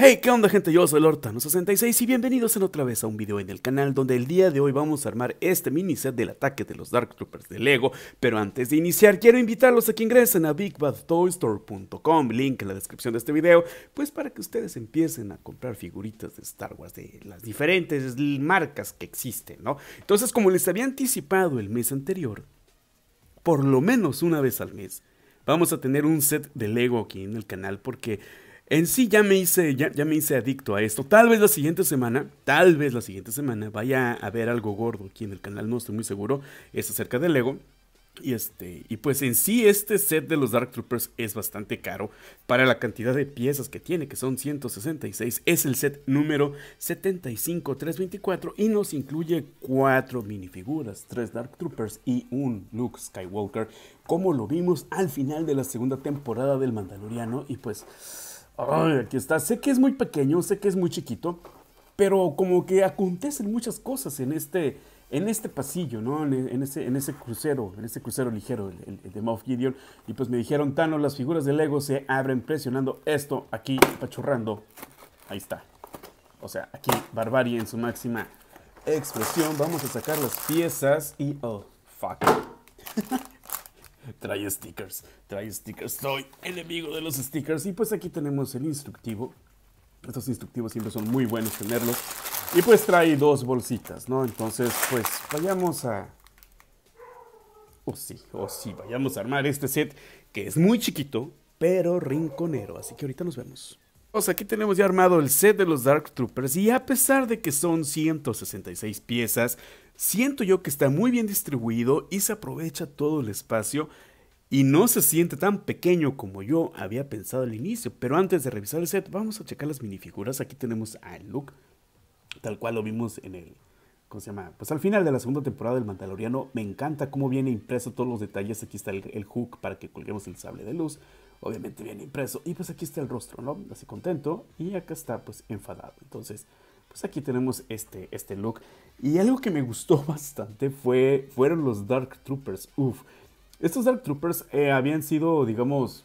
Hey, ¿qué onda gente? Yo soy Lortano66 y bienvenidos en otra vez a un video en el canal donde el día de hoy vamos a armar este mini set del ataque de los Dark Troopers de LEGO pero antes de iniciar quiero invitarlos a que ingresen a BigBadToyStore.com link en la descripción de este video pues para que ustedes empiecen a comprar figuritas de Star Wars de las diferentes marcas que existen, ¿no? Entonces como les había anticipado el mes anterior, por lo menos una vez al mes vamos a tener un set de LEGO aquí en el canal porque en sí ya me hice, ya, me hice adicto a esto. Tal vez la siguiente semana, tal vez la siguiente semana vaya a ver algo gordo aquí en el canal, no estoy muy seguro. Es acerca del Lego. Y este, y pues en sí este set de los Dark Troopers es bastante caro para la cantidad de piezas que tiene, que son 166. Es el set número 75324 y nos incluye cuatro minifiguras, tres Dark Troopers y un Luke Skywalker, como lo vimos al final de la segunda temporada del Mandaloriano y pues Ay, aquí está. Sé que es muy pequeño, sé que es muy chiquito, pero como que acontecen muchas cosas en este, en este pasillo, ¿no? En, ese, en ese crucero, en ese crucero ligero, de Moff Gideon. Y pues me dijeron, Tano, las figuras de Lego se abren presionando esto aquí, pachurrando. Ahí está. O sea, aquí, barbarie en su máxima expresión. Vamos a sacar las piezas y... Oh, fuck. trae stickers, trae stickers. Soy enemigo de los stickers. Y pues aquí tenemos el instructivo. Estos instructivos siempre son muy buenos tenerlos. Y pues trae dos bolsitas, ¿no? Entonces, pues vayamos a... O oh, sí, o oh, sí, vayamos a armar este set que es muy chiquito, pero rinconero. Así que ahorita nos vemos. Pues aquí tenemos ya armado el set de los Dark Troopers y a pesar de que son 166 piezas, siento yo que está muy bien distribuido y se aprovecha todo el espacio y no se siente tan pequeño como yo había pensado al inicio. Pero antes de revisar el set, vamos a checar las minifiguras. Aquí tenemos a Luke, tal cual lo vimos en el... ¿Cómo se llama? Pues al final de la segunda temporada del Mandaloriano, me encanta cómo viene impreso todos los detalles. Aquí está el, el hook para que colguemos el sable de luz obviamente bien impreso. Y pues aquí está el rostro, ¿no? Así contento y acá está pues enfadado. Entonces, pues aquí tenemos este, este look. Y algo que me gustó bastante fue, fueron los Dark Troopers. Uf, estos Dark Troopers eh, habían sido, digamos,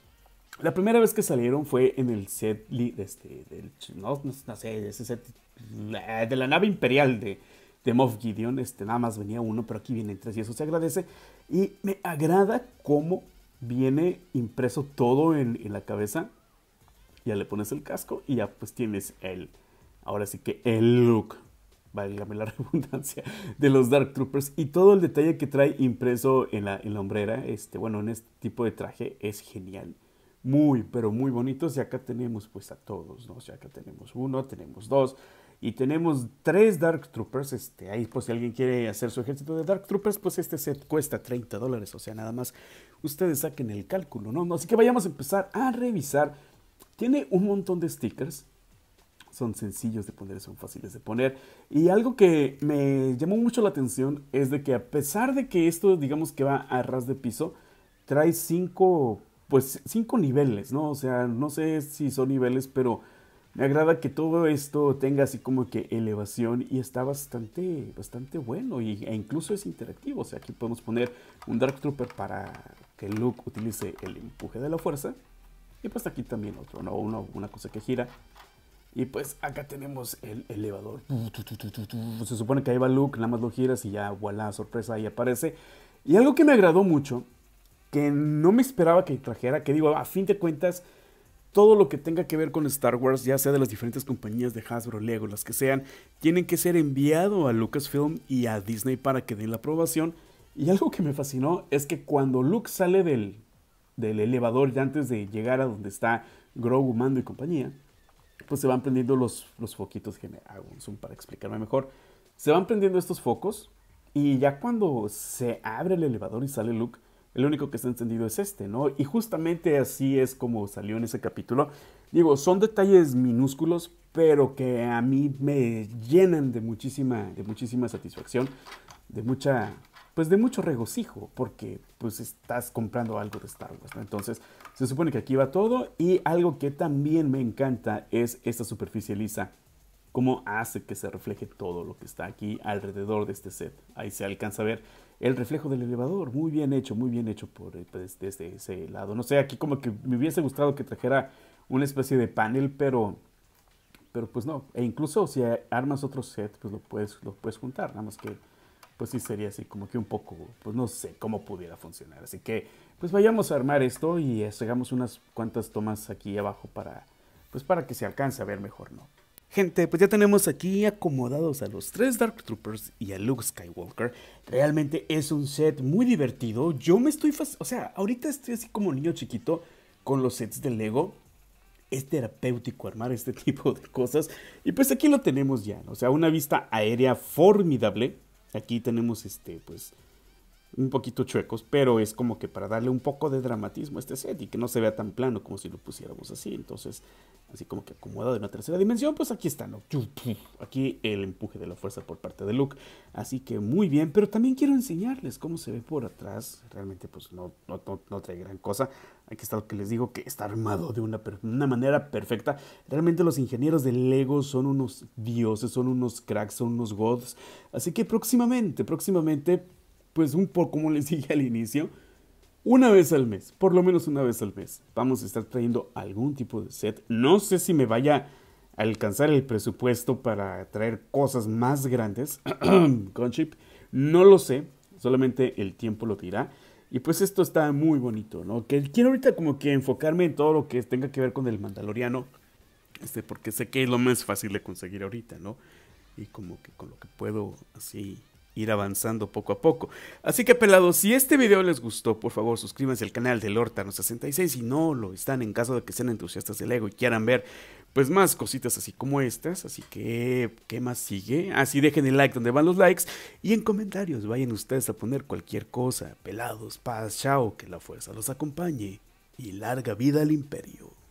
la primera vez que salieron fue en el set este, no, sé, ese set eh, de la nave imperial de, de Moff Gideon, este, nada más venía uno, pero aquí vienen tres y eso se agradece. Y me agrada cómo viene impreso todo en, la cabeza. Ya le pones el casco y ya pues tienes el, ahora sí que el look, válgame la redundancia, de los Dark Troopers. Y todo el detalle que trae impreso en la, hombrera, este, bueno, en este tipo de traje es genial. Muy, pero muy bonito, Y acá tenemos pues a todos, ¿no? O sea, acá tenemos uno, tenemos dos, y tenemos tres Dark Troopers. Este, ahí, pues, si alguien quiere hacer su ejército de Dark Troopers, pues este set cuesta 30 dólares. O sea, nada más ustedes saquen el cálculo, ¿no? Así que vayamos a empezar a revisar. Tiene un montón de stickers. Son sencillos de poner, son fáciles de poner. Y algo que me llamó mucho la atención es de que a pesar de que esto, digamos que va a ras de piso, trae cinco, pues cinco niveles, ¿no? O sea, no sé si son niveles, pero me agrada que todo esto tenga así como que elevación y está bastante, bastante bueno y, e incluso es interactivo. O sea, aquí podemos poner un Dark Trooper para que Luke utilice el empuje de la fuerza. Y pues aquí también otro, ¿no? una cosa que gira. Y pues acá tenemos el elevador. Se supone que ahí va Luke, nada más lo giras y ya, voilà, sorpresa, ahí aparece. Y algo que me agradó mucho, que no me esperaba que trajera, que digo, a fin de cuentas todo lo que tenga que ver con Star Wars, ya sea de las diferentes compañías de Hasbro, Lego, las que sean, tienen que ser enviado a Lucasfilm y a Disney para que den la aprobación. Y algo que me fascinó es que cuando Luke sale del, del elevador ya antes de llegar a donde está Grogu, Mando y compañía, pues se van prendiendo los, los foquitos, que me hago un zoom para explicarme mejor, se van prendiendo estos focos y ya cuando se abre el elevador y sale Luke, el único que está encendido es este, ¿no? Y justamente así es como salió en ese capítulo. Digo, son detalles minúsculos, pero que a mí me llenan de muchísima, de muchísima satisfacción, de mucha, pues de mucho regocijo, porque pues estás comprando algo de Star Wars, ¿no? Entonces, se supone que aquí va todo y algo que también me encanta es esta superficie lisa, cómo hace que se refleje todo lo que está aquí alrededor de este set. Ahí se alcanza a ver el reflejo del elevador. Muy bien hecho, muy bien hecho por eh, pues, desde ese lado. No sé, aquí como que me hubiese gustado que trajera una especie de panel, pero, pero pues no. E incluso si armas otro set, pues lo puedes, lo puedes juntar. Nada más que, pues sí sería así como que un poco, pues no sé cómo pudiera funcionar. Así que, pues vayamos a armar esto y hagamos unas cuantas tomas aquí abajo para, pues para que se alcance a ver mejor, ¿no? Gente, pues ya tenemos aquí acomodados a los tres Dark Troopers y a Luke Skywalker. Realmente es un set muy divertido. Yo me estoy... O sea, ahorita estoy así como niño chiquito con los sets de Lego. Es terapéutico armar este tipo de cosas. Y pues aquí lo tenemos ya. ¿no? O sea, una vista aérea formidable. Aquí tenemos este, pues un poquito chuecos, pero es como que para darle un poco de dramatismo a este set y que no se vea tan plano como si lo pusiéramos así. Entonces, así como que acomodado en una tercera dimensión, pues aquí está, ¿no? Aquí el empuje de la fuerza por parte de Luke. Así que muy bien, pero también quiero enseñarles cómo se ve por atrás. Realmente, pues no, no, trae gran cosa. Aquí está lo que les digo, que está armado de una, una manera perfecta. Realmente los ingenieros de Lego son unos dioses, son unos cracks, son unos gods. Así que próximamente, próximamente pues un poco como les dije al inicio, una vez al mes, por lo menos una vez al mes, vamos a estar trayendo algún tipo de set. No sé si me vaya a alcanzar el presupuesto para traer cosas más grandes con chip, no lo sé, solamente el tiempo lo dirá. Y pues esto está muy bonito, ¿no? Que quiero ahorita como que enfocarme en todo lo que tenga que ver con el Mandaloriano, este, porque sé que es lo más fácil de conseguir ahorita, ¿no? Y como que con lo que puedo así ir avanzando poco a poco. Así que pelados, si este video les gustó, por favor suscríbanse al canal de Lortano66 si no lo están en caso de que sean entusiastas del ego y quieran ver pues más cositas así como estas. Así que, ¿qué más sigue? Así ah, dejen el like donde van los likes y en comentarios vayan ustedes a poner cualquier cosa. Pelados, paz, chao, que la fuerza los acompañe y larga vida al imperio.